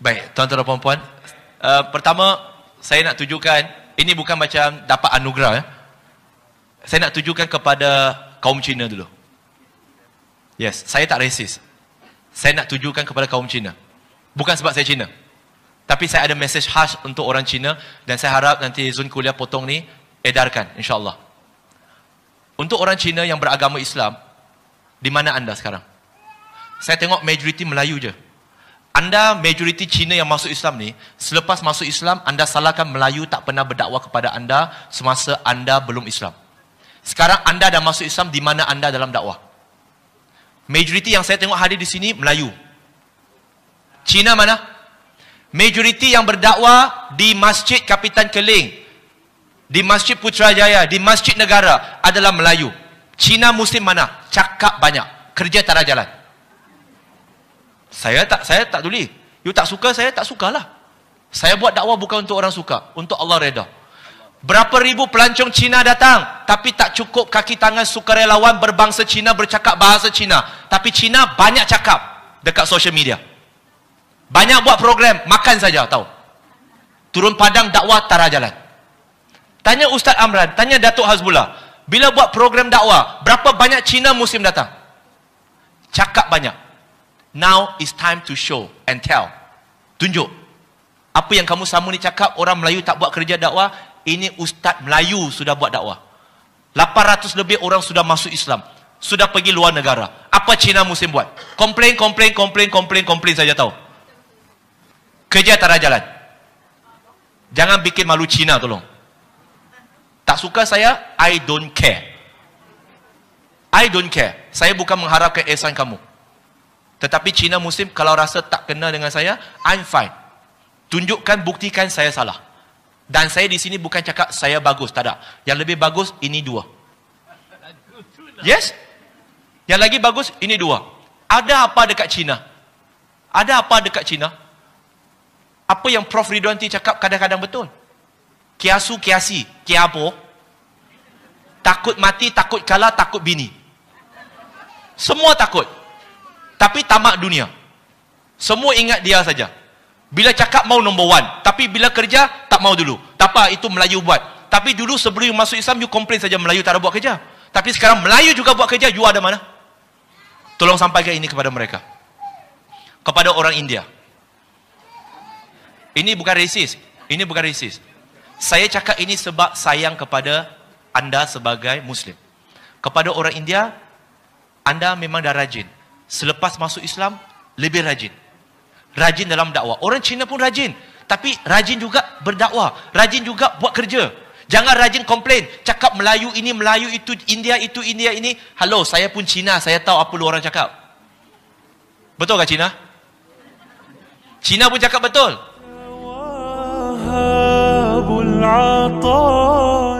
Baik, tuan-tuan dan puan Uh, eh, pertama, saya nak tujukan, ini bukan macam dapat anugerah. Ya. Saya nak tujukan kepada kaum Cina dulu. Yes, saya tak resis. Saya nak tujukan kepada kaum Cina. Bukan sebab saya Cina. Tapi saya ada message khas untuk orang Cina dan saya harap nanti Zun Kuliah Potong ni edarkan, insya Allah. Untuk orang Cina yang beragama Islam, di mana anda sekarang? Saya tengok majoriti Melayu je. Anda majoriti Cina yang masuk Islam ni, selepas masuk Islam, anda salahkan Melayu tak pernah berdakwah kepada anda semasa anda belum Islam. Sekarang anda dah masuk Islam, di mana anda dalam dakwah? Majoriti yang saya tengok hadir di sini, Melayu. Cina mana? Majoriti yang berdakwah di Masjid Kapitan Keling, di Masjid Putrajaya, di Masjid Negara adalah Melayu. Cina Muslim mana? Cakap banyak. Kerja tak ada jalan. Saya tak saya tak peduli. You tak suka, saya tak sukalah. Saya buat dakwah bukan untuk orang suka. Untuk Allah reda. Berapa ribu pelancong Cina datang. Tapi tak cukup kaki tangan sukarelawan berbangsa Cina bercakap bahasa Cina. Tapi Cina banyak cakap dekat social media. Banyak buat program. Makan saja tahu. Turun padang dakwah tara jalan. Tanya Ustaz Amran. Tanya Datuk Hazbullah. Bila buat program dakwah. Berapa banyak Cina musim datang? Cakap banyak. Now it's time to show and tell. Tunjuk. Apa yang kamu sama ni cakap, orang Melayu tak buat kerja dakwah, ini Ustaz Melayu sudah buat dakwah. 800 lebih orang sudah masuk Islam. Sudah pergi luar negara. Apa Cina musim buat? Komplain, komplain, komplain, komplain, komplain saja tahu. Kerja tak ada jalan. Jangan bikin malu Cina tolong. Tak suka saya, I don't care. I don't care. Saya bukan mengharapkan ehsan kamu. Tetapi Cina Muslim kalau rasa tak kena dengan saya, I'm fine. Tunjukkan, buktikan saya salah. Dan saya di sini bukan cakap saya bagus, tak ada. Yang lebih bagus, ini dua. Yes? Yang lagi bagus, ini dua. Ada apa dekat Cina? Ada apa dekat Cina? Apa yang Prof. Ridwanti cakap kadang-kadang betul. Kiasu kiasi, kiapo. Takut mati, takut kalah, takut bini. Semua takut tapi tamak dunia. Semua ingat dia saja. Bila cakap mau nombor one. Tapi bila kerja, tak mau dulu. Tak apa, itu Melayu buat. Tapi dulu sebelum masuk Islam, you complain saja Melayu tak ada buat kerja. Tapi sekarang Melayu juga buat kerja, you ada mana? Tolong sampaikan ini kepada mereka. Kepada orang India. Ini bukan resis. Ini bukan resis. Saya cakap ini sebab sayang kepada anda sebagai Muslim. Kepada orang India, anda memang dah rajin selepas masuk Islam lebih rajin. Rajin dalam dakwah. Orang Cina pun rajin. Tapi rajin juga berdakwah. Rajin juga buat kerja. Jangan rajin komplain. Cakap Melayu ini, Melayu itu, India itu, India ini. Halo, saya pun Cina. Saya tahu apa lu orang cakap. Betul ke Cina? Cina pun cakap betul. Ya